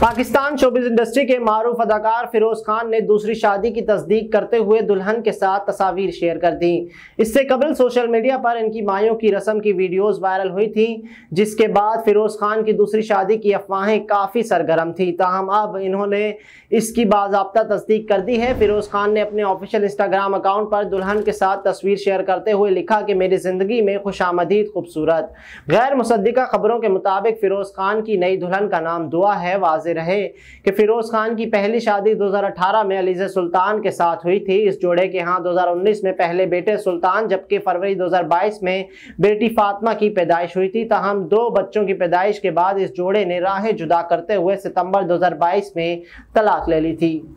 Pakistan showbiz industry के मारूफ अदाकार फिरोज खान ने दूसरी शादी की तस्दीक करते हुए दुल्हन के साथ तस्वीर शेयर कर दी इससे कबल सोशल मीडिया पर इनकी माइयों की रस्म की वीडियोस वायरल हुई थी जिसके बाद फिरोज खान की दूसरी शादी की अफवाहें काफ़ी सरगर्म थी ताहम अब इन्होंने इसकी बाबा तस्दीक कर दी है फिरोज खान ने अपने ऑफिशियल इंस्टाग्राम अकाउंट पर दुल्हन के साथ तस्वीर शेयर करते हुए लिखा कि मेरी ज़िंदगी में खुश खूबसूरत गैर मुसदा खबरों के मुताबिक फिरोज खान की नई दुल्हन का नाम दुआ है वाज वाजह रहे कि फ़िरोज़ खान की पहली शादी 2018 में अलीज़ सुल्तान के साथ हुई थी इस जोड़े के यहाँ 2019 में पहले बेटे सुल्तान जबकि फरवरी 2022 में बेटी फातमा की पैदाइश हुई थी तहम दो बच्चों की पैदाइश के बाद इस जोड़े ने राहें जुदा करते हुए सितंबर दो में तलाक ले ली थी